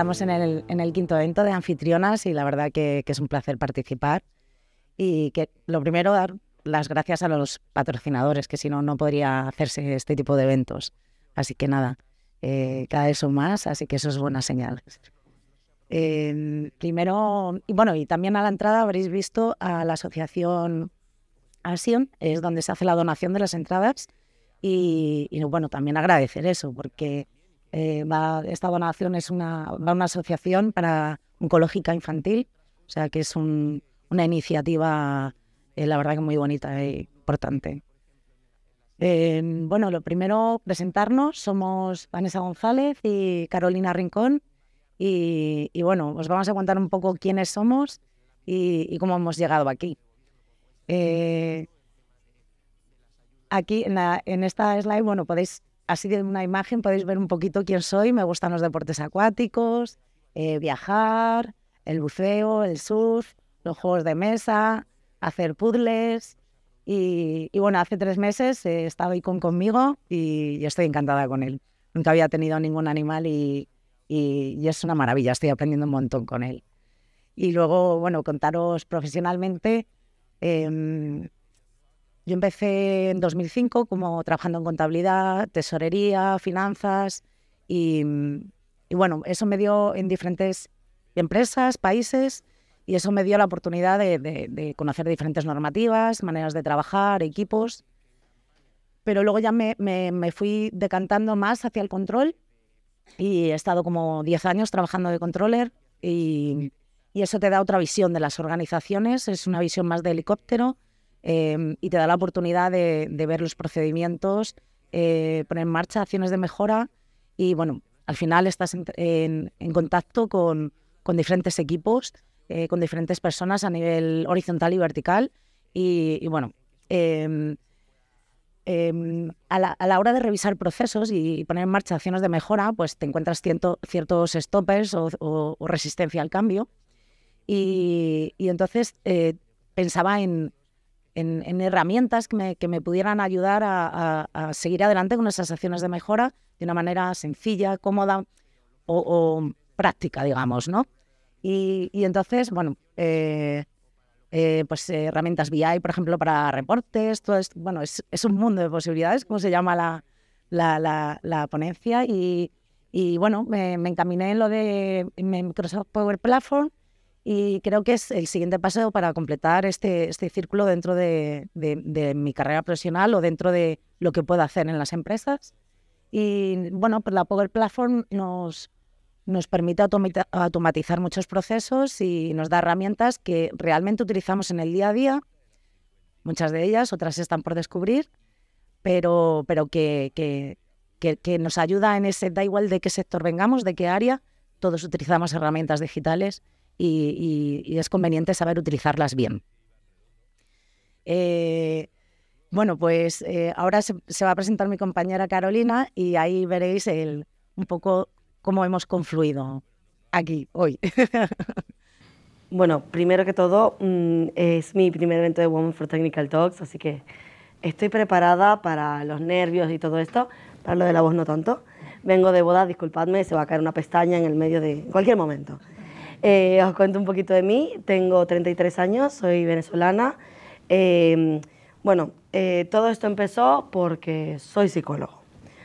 Estamos en el, en el quinto evento de anfitrionas y la verdad que, es un placer participar. Y que lo primero, dar las gracias a los patrocinadores, que si no, no podría hacerse este tipo de eventos. Así que nada, eh, cada vez son más, así que eso es buena señal. Em, primero, y bueno, y también a la entrada habréis visto a la asociación ASION, es donde se hace la donación de las entradas. Y, y bueno, también agradecer eso, porque eh, esta donación es una, va a una asociación para oncológica infantil, o sea que es una iniciativa, eh, la verdad que muy bonita e importante. bueno, lo primero, presentarnos. Somos Vanessa González y Carolina Rincón. Y, bueno, os vamos a contar un poco quiénes somos y, cómo hemos llegado aquí. Eh, aquí en esta slide, bueno, podéis así de una imagen podéis ver un poquito quién soy. Me gustan los deportes acuáticos, eh, viajar, el buceo, el surf, los juegos de mesa, hacer puzzles. Y, bueno, hace tres meses he eh, estaba con conmigo y, estoy encantada con él. Nunca había tenido ningún animal y, es una maravilla, estoy aprendiendo un montón con él. Y luego, bueno, contaros profesionalmente. Em, yo empecé en 2005 como trabajando en contabilidad, tesorería, finanzas y, bueno, eso me dio en diferentes empresas, países y eso me dio la oportunidad de, conocer diferentes normativas, maneras de trabajar, equipos. Pero luego ya me, me, me fui decantando más hacia el control y he estado como 10 años trabajando de controller y, y, eso te da otra visión de las organizaciones, es una visión más de helicóptero Em, y te da la oportunidad de, ver los procedimientos, eh, poner en marcha acciones de mejora y bueno, al final estás en, contacto con, diferentes equipos, eh, con diferentes personas a nivel horizontal y vertical y, bueno, em, em, a la, hora de revisar procesos y poner en marcha acciones de mejora, pues te encuentras ciertos stoppers o, resistencia al cambio. y entonces eh, pensaba en, en, herramientas que me, que me, pudieran ayudar a, a, seguir adelante con esas acciones de mejora de una manera sencilla, cómoda o, práctica, digamos, ¿no? Y, y entonces, bueno, eh, eh, pues eh, herramientas BI, por ejemplo, para reportes, todo esto, bueno, es, es un mundo de posibilidades, como se llama la, la, la, ponencia, y, y bueno, me, me, encaminé en lo de Microsoft Power Platform, y creo que es el siguiente paso para completar este, este círculo dentro de, de, mi carrera profesional o dentro de lo que puedo hacer en las empresas. Y bueno, pues la Power Platform nos, nos permite automatizar muchos procesos y nos da herramientas que realmente utilizamos en el día a día, muchas de ellas, otras están por descubrir, pero, pero que, que, que nos ayuda en ese, da igual de qué sector vengamos, de qué área, todos utilizamos herramientas digitales y, es conveniente saber utilizarlas bien. Eh, bueno, pues eh, ahora se, va a presentar mi compañera Carolina y ahí veréis el, un poco cómo hemos confluido aquí hoy. bueno, primero que todo, mm, es mi primer evento de Women for Technical Talks, así que estoy preparada para los nervios y todo esto, para lo de la voz no tonto... Vengo de boda, disculpadme, se va a caer una pestaña en el medio de cualquier momento. Eh, os cuento un poquito de mí. Tengo 33 años, soy venezolana. Em, bueno, eh, todo esto empezó porque soy psicólogo.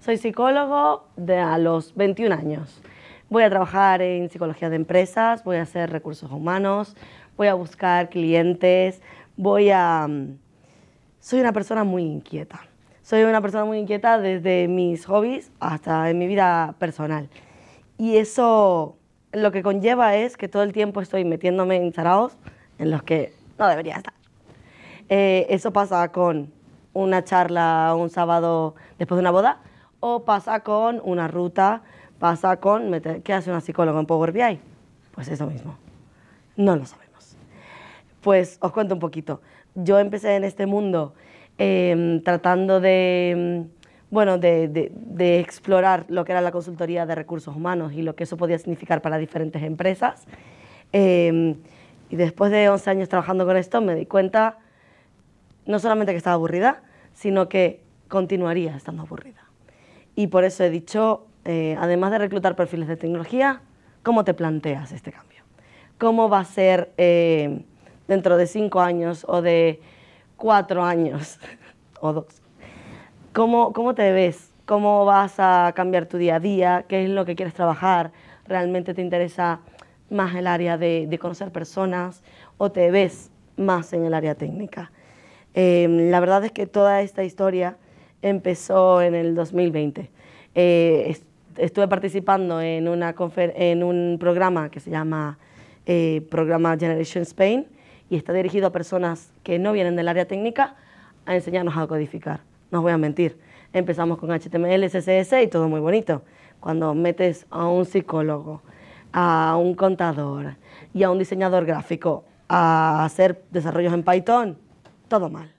Soy psicólogo de a los 21 años. Voy a trabajar en psicología de empresas, voy a hacer recursos humanos, voy a buscar clientes, voy a... Mm, soy una persona muy inquieta. Soy una persona muy inquieta desde mis hobbies hasta en mi vida personal. Y eso lo que conlleva es que todo el tiempo estoy metiéndome en saraos en los que no debería estar. Eh, eso pasa con una charla un sábado después de una boda o pasa con una ruta, pasa con... ¿Qué hace una psicóloga en Power BI? Pues eso mismo. No lo sabemos. Pues os cuento un poquito. Yo empecé en este mundo em, tratando de em, bueno, de, explorar lo que era la consultoría de recursos humanos y lo que eso podía significar para diferentes empresas. Em, y después de 11 años trabajando con esto, me di cuenta no solamente que estaba aburrida, sino que continuaría estando aburrida. Y por eso he dicho, eh, además de reclutar perfiles de tecnología, ¿cómo te planteas este cambio? ¿Cómo va a ser eh, dentro de 5 años o de 4 años o 2? ¿Cómo, te ves? ¿Cómo vas a cambiar tu día a día? ¿Qué es lo que quieres trabajar? ¿Realmente te interesa más el área de, conocer personas o te ves más en el área técnica? Em, la verdad es que toda esta historia empezó en el 2020. Eh, estuve participando en, un programa que se llama eh, Programa Generation Spain y está dirigido a personas que no vienen del área técnica a enseñarnos a codificar no os voy a mentir. Empezamos con HTML, CSS y todo muy bonito. Cuando metes a un psicólogo, a un contador y a un diseñador gráfico a hacer desarrollos en Python, todo mal.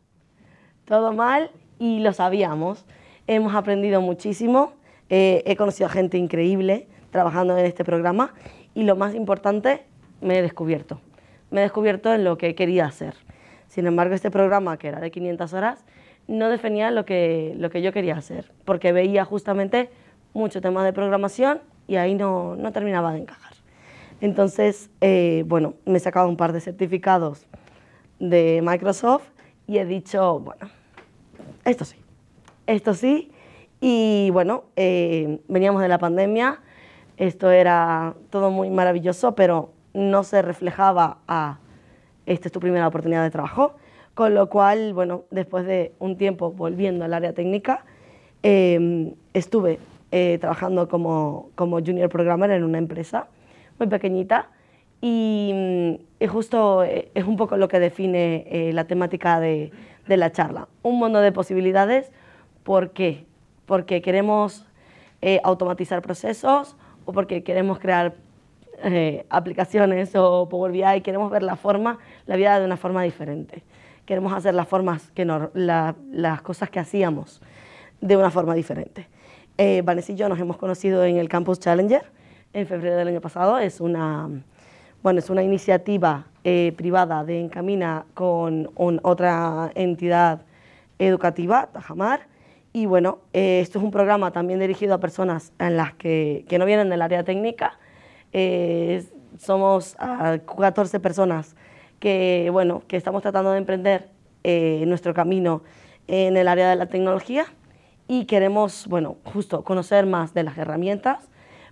Todo mal y lo sabíamos. Hemos aprendido muchísimo. Eh, he conocido a gente increíble trabajando en este programa y lo más importante, me he descubierto. Me he descubierto en lo que quería hacer. Sin embargo, este programa, que era de 500 horas, no definía lo que, lo que yo quería hacer, porque veía justamente mucho tema de programación y ahí no, terminaba de encajar. Entonces, eh, bueno, me he sacado un par de certificados de Microsoft y he dicho, bueno, esto sí, esto sí. Y bueno, eh, veníamos de la pandemia, esto era todo muy maravilloso, pero no se reflejaba a, esta es tu primera oportunidad de trabajo con lo cual, bueno, después de un tiempo volviendo al área técnica, em, estuve eh, trabajando como, junior programmer en una empresa muy pequeñita y, es mm, justo eh, es un poco lo que define eh, la temática de, la charla. Un mundo de posibilidades, ¿por qué? Porque queremos automatizar procesos o porque queremos crear aplicaciones o Power BI, queremos ver la vida de una forma diferente queremos hacer las formas, que las cosas que hacíamos de una forma diferente. Eh, y yo nos hemos conocido en el Campus Challenger en febrero del año pasado. Es una, bueno, es una iniciativa eh, privada de Encamina con otra entidad educativa, Tajamar. Y bueno, eh, esto es un programa también dirigido a personas en las que, no vienen del área técnica. Eh, somos 14 ah, personas que, bueno, que estamos tratando de emprender eh, nuestro camino en el área de la tecnología y queremos, bueno, justo conocer más de las herramientas,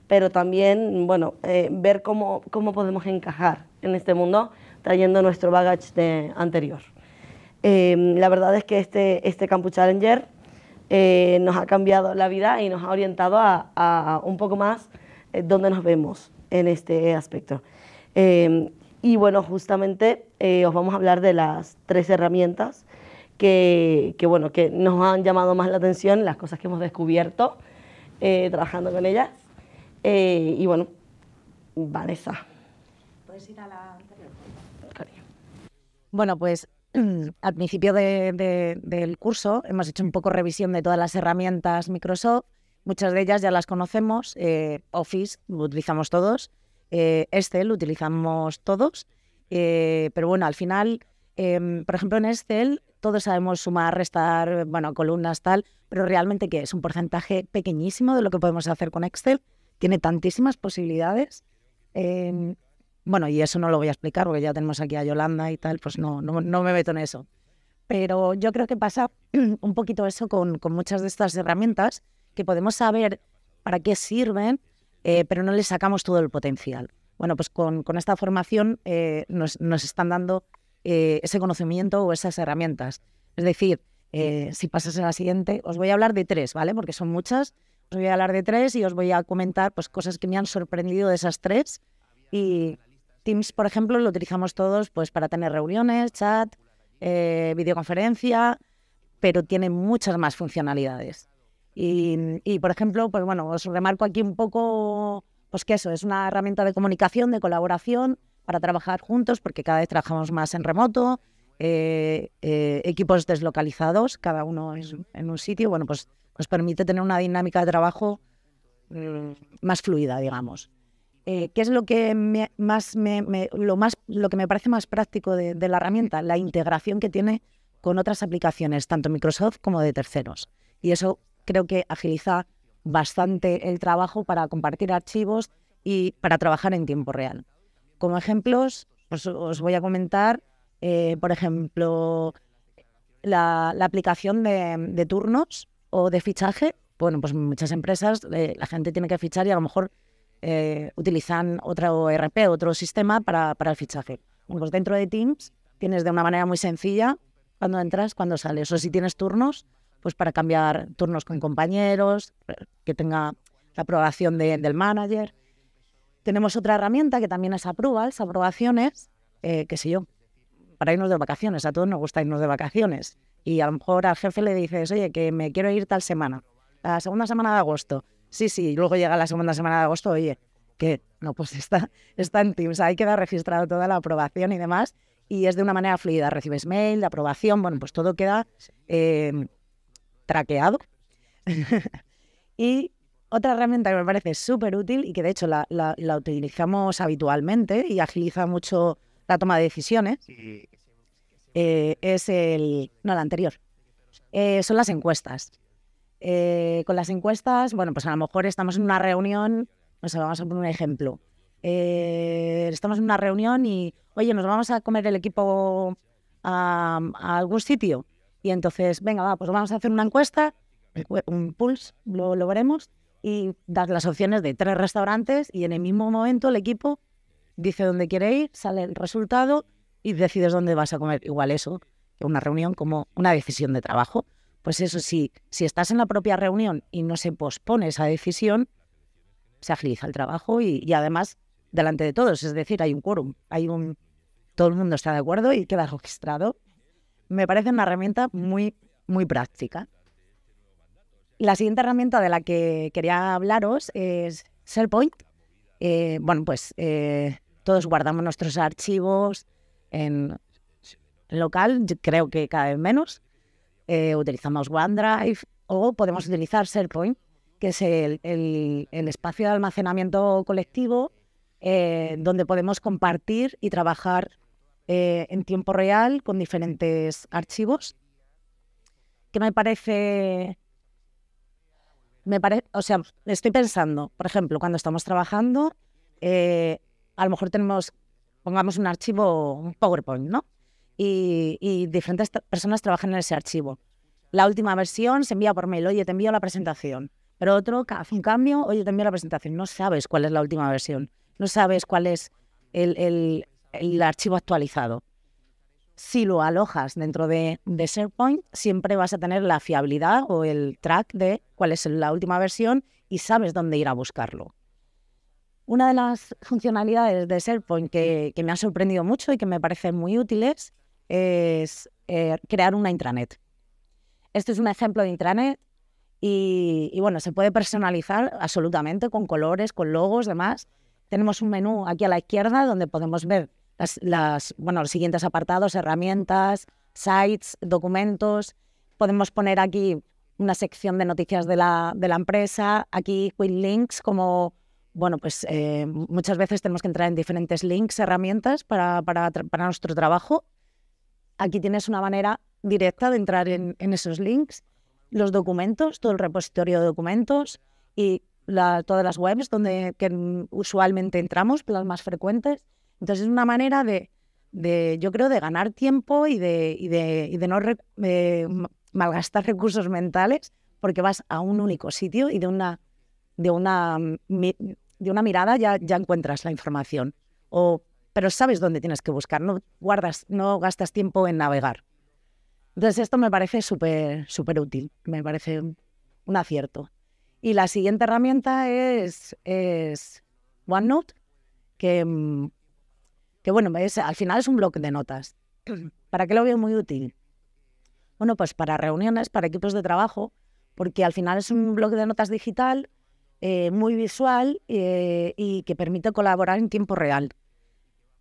pero también, bueno, eh, ver cómo, cómo podemos encajar en este mundo trayendo nuestro baggage de anterior. Em, la verdad es que este, este Campus Challenger eh, nos ha cambiado la vida y nos ha orientado a, un poco más donde dónde nos vemos en este aspecto. Em, y bueno, justamente eh, os vamos a hablar de las tres herramientas que, que, bueno, que nos han llamado más la atención, las cosas que hemos descubierto eh, trabajando con ellas. Eh, y bueno, Vanessa. Puedes ir a la anterior. Bueno, pues al principio del curso hemos hecho un poco revisión de todas las herramientas Microsoft. Muchas de ellas ya las conocemos, Office lo utilizamos todos. Eh, Excel utilizamos todos, eh, pero bueno, al final, em, por ejemplo, en Excel todos sabemos sumar, restar, bueno, columnas, tal, pero realmente que es un porcentaje pequeñísimo de lo que podemos hacer con Excel. Tiene tantísimas posibilidades. Em, bueno, y eso no lo voy a explicar porque ya tenemos aquí a Yolanda y tal, pues no, no, me meto en eso. Pero yo creo que pasa un poquito eso con muchas de estas herramientas, que podemos saber para qué sirven, eh, pero no le sacamos todo el potencial. Bueno, pues con, esta formación eh, nos, están dando eh, ese conocimiento o esas herramientas. Es decir, si pasas a la siguiente, os voy a hablar de tres, ¿vale? Porque son muchas. Os voy a hablar de tres y os voy a comentar pues, cosas que me han sorprendido de esas tres. Y Teams, por ejemplo, lo utilizamos todos pues, para tener reuniones, chat, videoconferencia, pero tiene muchas más funcionalidades. Mm, y, por ejemplo, pues bueno, os remarco aquí un poco, pues que eso, es una herramienta de comunicación, de colaboración, para trabajar juntos, porque cada vez trabajamos más en remoto, eh, eh, equipos deslocalizados, cada uno es en un sitio, bueno, pues nos permite tener una dinámica de trabajo mm, más fluida, digamos. Eh, ¿Qué es lo que me, más lo más lo que me parece más práctico de, de la herramienta? La integración que tiene con otras aplicaciones, tanto Microsoft como de terceros. Y eso creo que agiliza bastante el trabajo para compartir archivos y para trabajar en tiempo real. Como ejemplos, pues, os, voy a comentar, eh, por ejemplo, la, aplicación de, turnos o de fichaje. Bueno, pues muchas empresas, eh, la gente tiene que fichar y a lo mejor eh, utilizan otro ERP, otro sistema para, el fichaje. pues dentro de Teams tienes de una manera muy sencilla cuando entras, cuando sales. O si tienes turnos, pues para cambiar turnos con compañeros, que tenga la aprobación del manager. Tenemos otra herramienta que también es las aprobaciones, eh, qué sé yo, para irnos de vacaciones. A todos nos gusta irnos de vacaciones. Y a lo mejor al jefe le dices, oye, que me quiero ir tal semana, la segunda semana de agosto. Sí, sí, y luego llega la segunda semana de agosto, oye, que no, pues está, está en Teams, ahí queda registrado toda la aprobación y demás, y es de una manera fluida, recibes mail de aprobación, bueno, pues todo queda eh, traqueado. y otra herramienta que me parece súper útil y que de hecho la, utilizamos habitualmente y agiliza mucho la toma de decisiones eh, es el. No, la anterior. Eh, son las encuestas. Eh, con las encuestas, bueno, pues a lo mejor estamos en una reunión, no vamos a poner un ejemplo. estamos en una reunión y, oye, nos vamos a comer el equipo a algún sitio. Y entonces, venga, va, pues vamos a hacer una encuesta, eh. pues, un pulse, lo, lo veremos, y das las opciones de tres restaurantes y en el mismo momento el equipo dice dónde quiere ir, sale el resultado y decides dónde vas a comer. Igual eso, una reunión como una decisión de trabajo. Pues eso sí, si estás en la propia reunión y no se pospone esa decisión, se agiliza el trabajo y, además delante de todos, es decir, hay un quórum, hay un todo el mundo está de acuerdo y queda registrado me parece una herramienta muy, muy práctica. La siguiente herramienta de la que quería hablaros es SharePoint. Eh, bueno, pues eh, todos guardamos nuestros archivos en local, creo que cada vez menos. Eh, utilizamos OneDrive o podemos utilizar SharePoint, que es el, el espacio de almacenamiento colectivo donde podemos compartir y trabajar eh, en tiempo real con diferentes archivos, que me parece... Me parece, o sea, estoy pensando, por ejemplo, cuando estamos trabajando, eh, a lo mejor tenemos, pongamos un archivo, un PowerPoint, ¿no? Y, diferentes personas trabajan en ese archivo. La última versión se envía por mail, oye, te envío la presentación. Pero otro hace un cambio, oye, te envío la presentación. No sabes cuál es la última versión, no sabes cuál es el el archivo actualizado. Si lo alojas dentro de, SharePoint, siempre vas a tener la fiabilidad o el track de cuál es la última versión y sabes dónde ir a buscarlo. Una de las funcionalidades de SharePoint que, me ha sorprendido mucho y que me parecen muy útiles es eh, crear una intranet. este es un ejemplo de intranet y, y, bueno, se puede personalizar absolutamente con colores, con logos, demás. Tenemos un menú aquí a la izquierda donde podemos ver las, bueno, los siguientes apartados, herramientas, sites, documentos. Podemos poner aquí una sección de noticias de la, empresa, aquí quick links como, bueno, pues eh, muchas veces tenemos que entrar en diferentes links, herramientas para, para, nuestro trabajo. Aquí tienes una manera directa de entrar en, esos links, los documentos, todo el repositorio de documentos y todas las webs donde usualmente entramos, las más frecuentes entonces es una manera de, yo creo, de ganar tiempo y de, y de, y de no malgastar recursos mentales porque vas a un único sitio y de una, de una, mm, de una mirada ya, ya encuentras la información. O, pero sabes dónde tienes que buscar, no, guardas, no gastas tiempo en navegar. Entonces esto me parece súper súper útil, me parece un acierto. Y la siguiente herramienta es, es OneNote, que mm, que bueno, al final es un bloque de notas. ¿Para qué lo veo muy útil? Bueno, pues para reuniones, para equipos de trabajo, porque al final es un bloque de notas digital eh, muy visual eh, y que permite colaborar en tiempo real.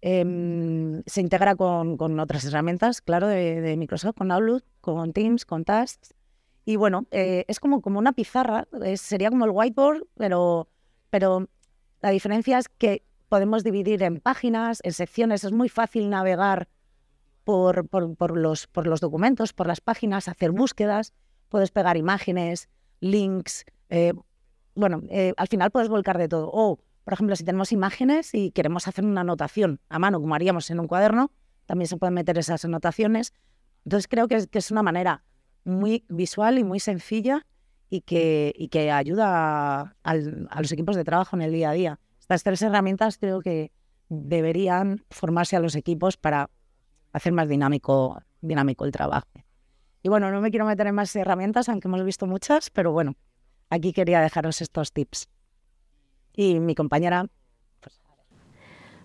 Em, se integra con, otras herramientas, claro, de, Microsoft, con Outlook, con Teams, con Tasks. Y bueno, eh, es como, como una pizarra, sería como el whiteboard, pero, pero la diferencia es que podemos dividir en páginas, en secciones, es muy fácil navegar por, los, documentos, por las páginas, hacer búsquedas, puedes pegar imágenes, links, eh, bueno, eh, al final puedes volcar de todo. O, por ejemplo, si tenemos imágenes y queremos hacer una anotación a mano, como haríamos en un cuaderno, también se pueden meter esas anotaciones. Entonces creo que es, una manera muy visual y muy sencilla y que, que ayuda a los equipos de trabajo en el día a día. Estas tres herramientas creo que deberían formarse a los equipos para hacer más dinámico, dinámico el trabajo. Y bueno, no me quiero meter en más herramientas, aunque hemos visto muchas, pero bueno, aquí quería dejaros estos tips. Y mi compañera. Pues,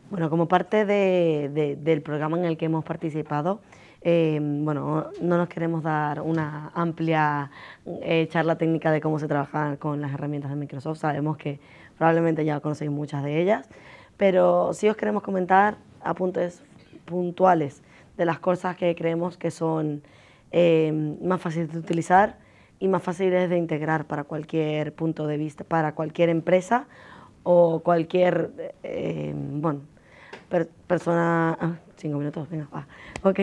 bueno, como parte de, del programa en el que hemos participado, eh, bueno, no nos queremos dar una amplia eh, charla técnica de cómo se trabaja con las herramientas de Microsoft. Sabemos que probablemente ya conocéis muchas de ellas, pero sí os queremos comentar apuntes puntuales de las cosas que creemos que son eh, más fáciles de utilizar y más fáciles de integrar para cualquier punto de vista, para cualquier empresa o cualquier, eh, bueno, persona... Ah, cinco minutos, venga, va, ok.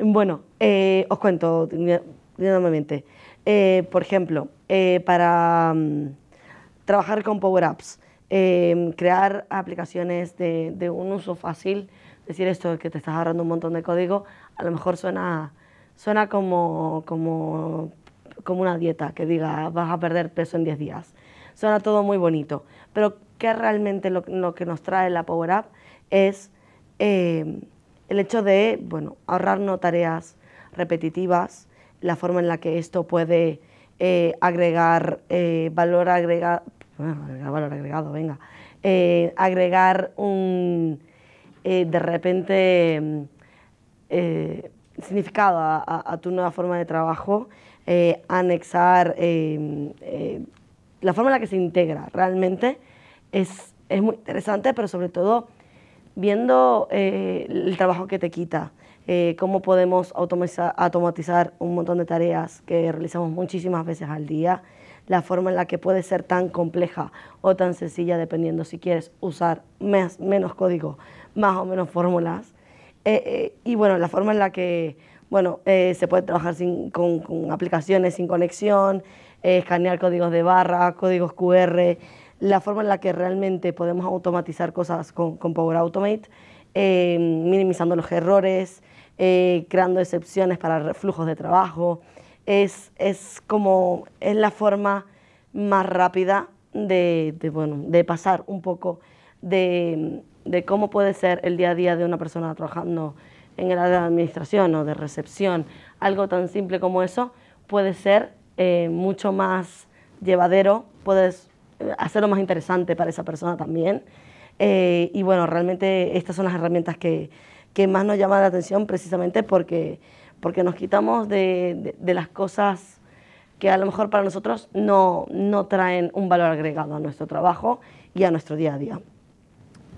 bueno, eh, os cuento nuevamente. por ejemplo, para... Mm, trabajar con power Apps, em, crear aplicaciones de, un uso fácil, decir esto que te estás ahorrando un montón de código, a lo mejor suena, suena como, como, como una dieta que diga vas a perder peso en 10 días. Suena todo muy bonito, pero ¿qué realmente lo, que nos trae la power App es... Em, el hecho de bueno, ahorrarnos tareas repetitivas, la forma en la que esto puede eh, agregar eh, valor agregado agregar valor agregado, venga, eh, agregar un, eh, de repente, eh, significado a, tu nueva forma de trabajo, anexar la forma en la que se integra realmente es, muy interesante, pero sobre todo viendo el trabajo que te quita, cómo podemos automatizar un montón de tareas que realizamos muchísimas veces al día, la forma en la que puede ser tan compleja o tan sencilla, dependiendo si quieres usar menos código, más o menos fórmulas. Eh, eh, y bueno, la forma en la que bueno, eh, se puede trabajar con, aplicaciones sin conexión, escanear códigos de barra, códigos QR, la forma en la que realmente podemos automatizar cosas con, con Power Automate, minimizando los errores, creando excepciones para flujos de trabajo, es, como, es la forma más rápida de, bueno, de pasar un poco de, cómo puede ser el día a día de una persona trabajando en el área de administración o de recepción, algo tan simple como eso, puede ser eh, mucho más llevadero, puedes eh, hacerlo más interesante para esa persona también. Eh, y bueno, realmente estas son las herramientas que, que, más nos llaman la atención precisamente porque, porque nos quitamos de, de, las cosas que a lo mejor para nosotros no, no, traen un valor agregado a nuestro trabajo y a nuestro día a día.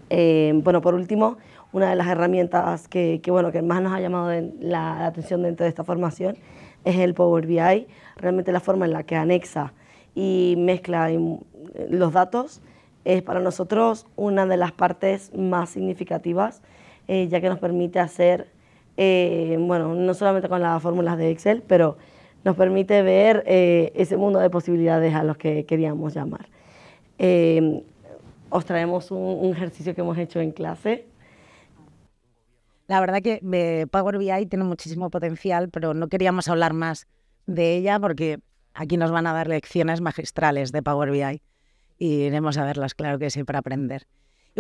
Eh, bueno, por último, una de las herramientas que, bueno, que más nos ha llamado la, atención dentro de esta formación es el Power BI, realmente la forma en la que anexa y mezcla eh, los datos es para nosotros una de las partes más significativas, eh, ya que nos permite hacer eh, bueno, no solamente con las fórmulas de Excel, pero nos permite ver eh, ese mundo de posibilidades a los que queríamos llamar. Eh, os traemos un, ejercicio que hemos hecho en clase. La verdad que Power BI tiene muchísimo potencial, pero no queríamos hablar más de ella porque aquí nos van a dar lecciones magistrales de Power BI y iremos a verlas, claro que sí, para aprender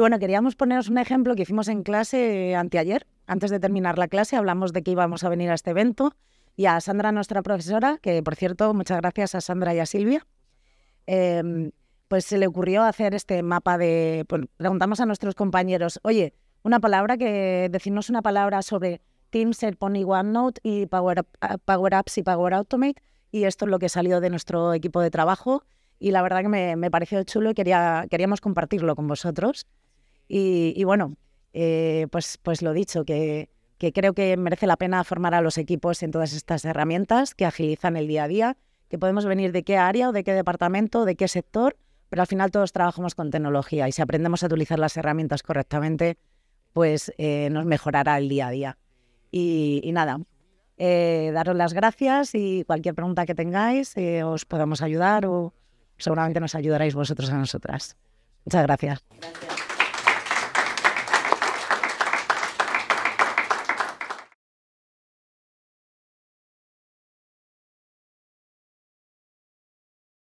bueno, queríamos poneros un ejemplo que hicimos en clase anteayer. Antes de terminar la clase hablamos de que íbamos a venir a este evento y a Sandra, nuestra profesora, que por cierto, muchas gracias a Sandra y a Silvia, em, pues se le ocurrió hacer este mapa de... Pues, preguntamos a nuestros compañeros, oye, una palabra que decirnos una palabra sobre Teamset, Pony OneNote y ah, Power, Apps y Power Automate. Y esto es lo que salió de nuestro equipo de trabajo. Y la verdad que me, me pareció chulo y queríamos compartirlo con vosotros. Y, bueno, eh, pues, pues lo dicho, que, creo que merece la pena formar a los equipos en todas estas herramientas que agilizan el día a día, que podemos venir de qué área o de qué departamento, de qué sector, pero al final todos trabajamos con tecnología y si aprendemos a utilizar las herramientas correctamente, pues eh, nos mejorará el día a día. Y, nada, eh, daros las gracias y cualquier pregunta que tengáis os podemos ayudar o seguramente nos ayudaréis vosotros a nosotras. Muchas gracias.